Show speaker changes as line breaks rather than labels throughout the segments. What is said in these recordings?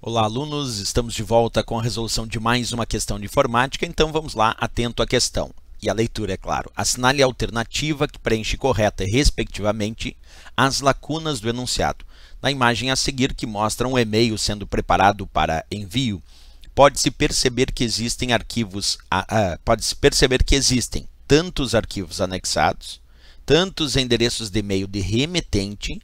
Olá, alunos! Estamos de volta com a resolução de mais uma questão de informática, então vamos lá, atento à questão. E a leitura, é claro. Assinale a alternativa que preenche correta, respectivamente, as lacunas do enunciado. Na imagem a seguir, que mostra um e-mail sendo preparado para envio, pode-se perceber que existem arquivos, ah, ah, pode-se perceber que existem tantos arquivos anexados, tantos endereços de e-mail de remetente,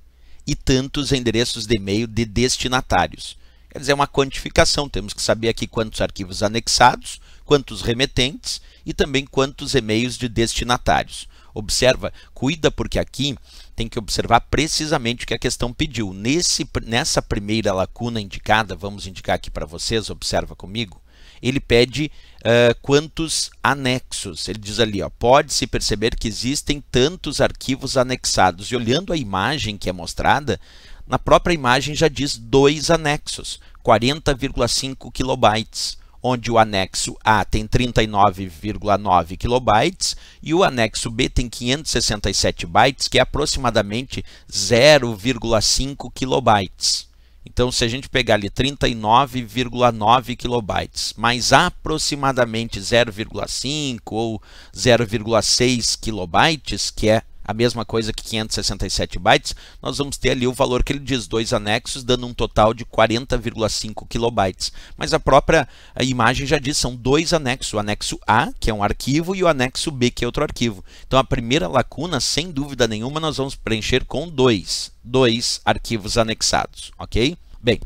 e tantos endereços de e-mail de destinatários. Quer dizer, é uma quantificação, temos que saber aqui quantos arquivos anexados, quantos remetentes e também quantos e-mails de destinatários. Observa, cuida porque aqui tem que observar precisamente o que a questão pediu. Nesse, nessa primeira lacuna indicada, vamos indicar aqui para vocês, observa comigo, ele pede uh, quantos anexos. Ele diz ali, pode-se perceber que existem tantos arquivos anexados. E olhando a imagem que é mostrada, na própria imagem já diz dois anexos, 40,5 kilobytes onde o anexo A tem 39,9 kilobytes e o anexo B tem 567 bytes, que é aproximadamente 0,5 kilobytes. Então, se a gente pegar ali 39,9 kilobytes, mais aproximadamente 0,5 ou 0,6 kilobytes, que é a mesma coisa que 567 bytes, nós vamos ter ali o valor que ele diz, dois anexos, dando um total de 40,5 kilobytes. Mas a própria imagem já diz, são dois anexos, o anexo A, que é um arquivo, e o anexo B, que é outro arquivo. Então a primeira lacuna, sem dúvida nenhuma, nós vamos preencher com dois, dois arquivos anexados, ok? Bem,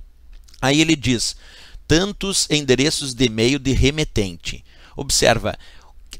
aí ele diz, tantos endereços de e-mail de remetente. Observa,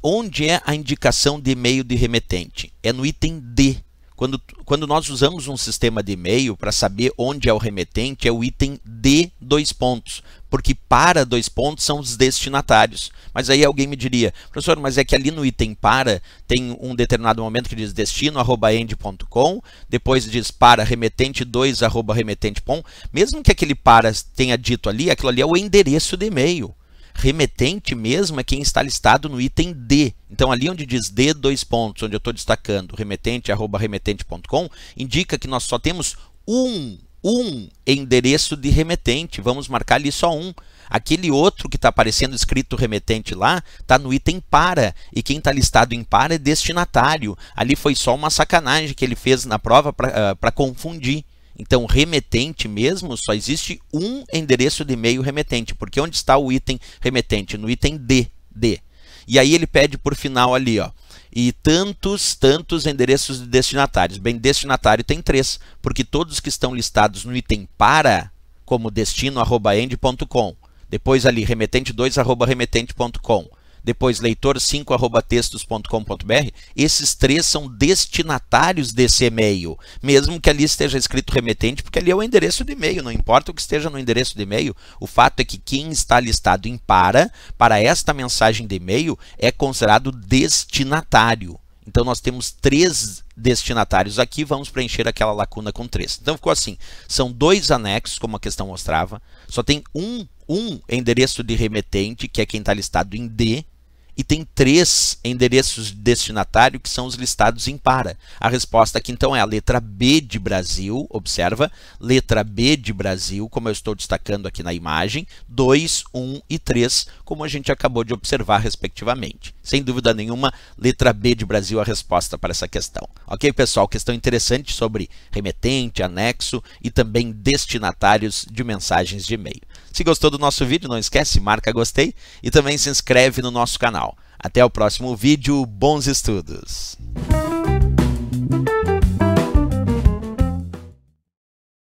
onde é a indicação de e-mail de remetente? É no item D. Quando, quando nós usamos um sistema de e-mail para saber onde é o remetente, é o item D dois pontos, porque para dois pontos são os destinatários. Mas aí alguém me diria, professor, mas é que ali no item para tem um determinado momento que diz destino arroba end.com, depois diz para remetente 2 arroba remetente.com. Mesmo que aquele para tenha dito ali, aquilo ali é o endereço de e-mail remetente mesmo é quem está listado no item D. Então, ali onde diz D, dois pontos, onde eu estou destacando remetente, arroba remetente.com, indica que nós só temos um, um endereço de remetente. Vamos marcar ali só um. Aquele outro que está aparecendo escrito remetente lá, está no item para. E quem está listado em para é destinatário. Ali foi só uma sacanagem que ele fez na prova para uh, ah, confundir. Então, remetente mesmo, só existe um endereço de e-mail remetente, porque onde está o item remetente? No item D, D. E aí ele pede por final ali, ó, e tantos, tantos endereços de destinatários. Bem, destinatário tem três, porque todos que estão listados no item para, como destino arroba end.com depois ali remetente arroba remetente.com depois leitor5@textos.com.br, esses três são destinatários desse e-mail, mesmo que ali esteja escrito remetente, porque ali é o endereço de e-mail, não importa o que esteja no endereço de e-mail, o fato é que quem está listado em para, para esta mensagem de e-mail, é considerado destinatário. Então nós temos três destinatários aqui, vamos preencher aquela lacuna com três. Então ficou assim, são dois anexos, como a questão mostrava, só tem um, um endereço de remetente, que é quem está listado em D, e tem três endereços de destinatário que são os listados em para. A resposta aqui então é a letra B de Brasil, observa, letra B de Brasil, como eu estou destacando aqui na imagem, 2, 1 e 3, como a gente acabou de observar respectivamente. Sem dúvida nenhuma, letra B de Brasil a resposta para essa questão. Ok, pessoal? Questão interessante sobre remetente, anexo e também destinatários de mensagens de e-mail. Se gostou do nosso vídeo, não esquece, marca gostei e também se inscreve no nosso canal. Até o próximo vídeo, bons estudos!